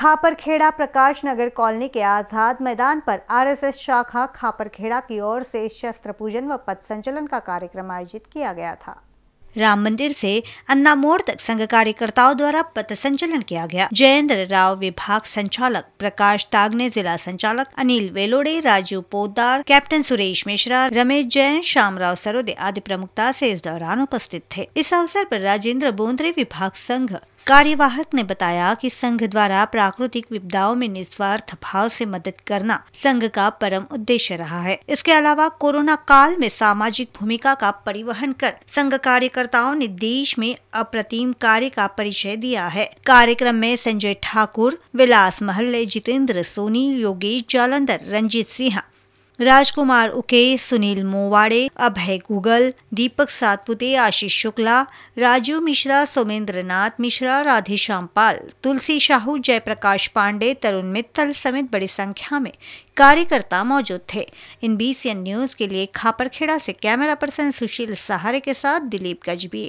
खापरखेड़ा प्रकाश नगर colony के आज़ाद मैदान पर आरएसएस शाखा खापरखेड़ा की ओर से शस्त्र पूजन व पथ संचलन का कार्यक्रम आयोजित किया गया था राम मंदिर से अन्ना मोड़ तक संघ कार्यकर्ताओं द्वारा पथ संचलन किया गया जयेंद्र राव विभाग संचालक प्रकाश तागने जिला संचालक अनिल वेलोड़े राजू पोदार कैप्टन सुरेश मिश्रा रमेश जैन श्यामराव सरोदे आदि प्रमुखता से इस दौरान उपस्थित थे इस अवसर पर राजेंद्र बोंद्रे विभाग संघ कार्यवाहक ने बताया कि संघ द्वारा प्राकृतिक विपदाओं में निस्वार्थ भाव से मदद करना संघ का परम उद्देश्य रहा है इसके अलावा कोरोना काल में सामाजिक भूमिका का परिवहन कर संघ कार्यकर्ताओं ने देश में अप्रतिम कार्य का परिचय दिया है कार्यक्रम में संजय ठाकुर विलास महल्ले जितेंद्र सोनी योगेश जालंधर रंजीत सिंह राजकुमार उके सुनील मोवाड़े अभय गुगल दीपक सातपुते आशीष शुक्ला राजीव मिश्रा सोमेंद्र नाथ मिश्रा राधेश्याम पाल तुलसी शाहू जयप्रकाश पांडे तरुण मित्तल समेत बड़ी संख्या में कार्यकर्ता मौजूद थे इन एन न्यूज के लिए खापरखेड़ा से कैमरा पर्सन सुशील सहारे के साथ दिलीप गजबी